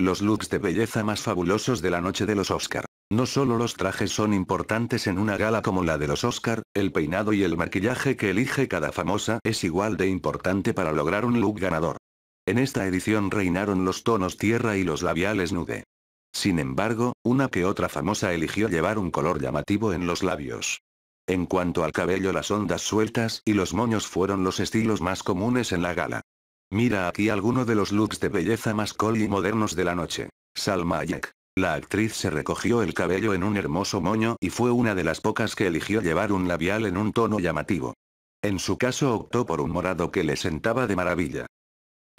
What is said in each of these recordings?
Los looks de belleza más fabulosos de la noche de los Oscar. No solo los trajes son importantes en una gala como la de los Oscar, el peinado y el maquillaje que elige cada famosa es igual de importante para lograr un look ganador. En esta edición reinaron los tonos tierra y los labiales nude. Sin embargo, una que otra famosa eligió llevar un color llamativo en los labios. En cuanto al cabello las ondas sueltas y los moños fueron los estilos más comunes en la gala. Mira aquí alguno de los looks de belleza más cool y modernos de la noche. Salma Hayek. La actriz se recogió el cabello en un hermoso moño y fue una de las pocas que eligió llevar un labial en un tono llamativo. En su caso optó por un morado que le sentaba de maravilla.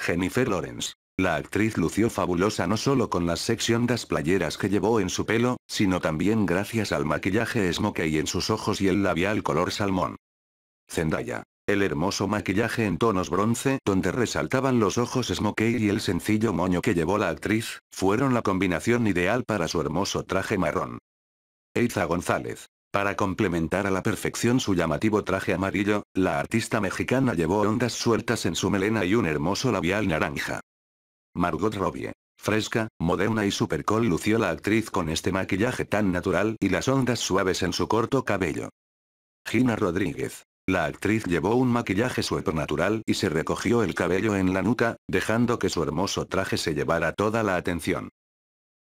Jennifer Lawrence. La actriz lució fabulosa no solo con las das playeras que llevó en su pelo, sino también gracias al maquillaje smokey en sus ojos y el labial color salmón. Zendaya. El hermoso maquillaje en tonos bronce, donde resaltaban los ojos smokey y el sencillo moño que llevó la actriz, fueron la combinación ideal para su hermoso traje marrón. Eiza González. Para complementar a la perfección su llamativo traje amarillo, la artista mexicana llevó ondas sueltas en su melena y un hermoso labial naranja. Margot Robbie. Fresca, moderna y supercol lució la actriz con este maquillaje tan natural y las ondas suaves en su corto cabello. Gina Rodríguez. La actriz llevó un maquillaje supernatural y se recogió el cabello en la nuca, dejando que su hermoso traje se llevara toda la atención.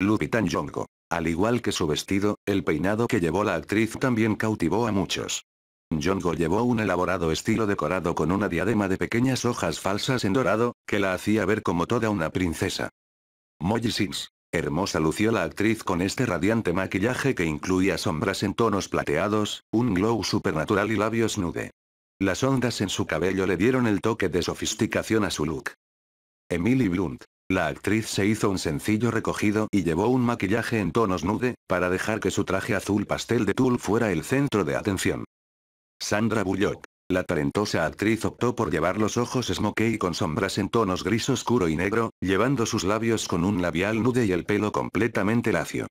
Lupita Nyong'o. Al igual que su vestido, el peinado que llevó la actriz también cautivó a muchos. Nyong'o llevó un elaborado estilo decorado con una diadema de pequeñas hojas falsas en dorado, que la hacía ver como toda una princesa. Moji Hermosa lució la actriz con este radiante maquillaje que incluía sombras en tonos plateados, un glow supernatural y labios nude. Las ondas en su cabello le dieron el toque de sofisticación a su look. Emily Blunt. La actriz se hizo un sencillo recogido y llevó un maquillaje en tonos nude, para dejar que su traje azul pastel de tul fuera el centro de atención. Sandra Bullock. La talentosa actriz optó por llevar los ojos smokey con sombras en tonos gris oscuro y negro, llevando sus labios con un labial nude y el pelo completamente lacio.